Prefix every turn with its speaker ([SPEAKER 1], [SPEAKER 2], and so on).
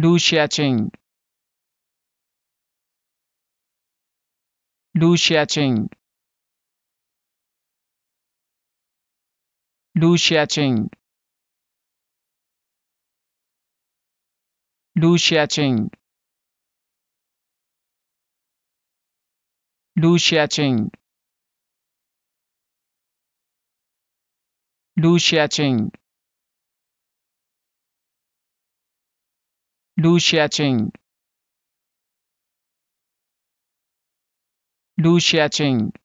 [SPEAKER 1] Lu Xiacheng Lu Xiacheng Lu Xiacheng Lu Xiacheng Lu Xiacheng Lu Xiacheng Lu Xiacheng Lu Xiacheng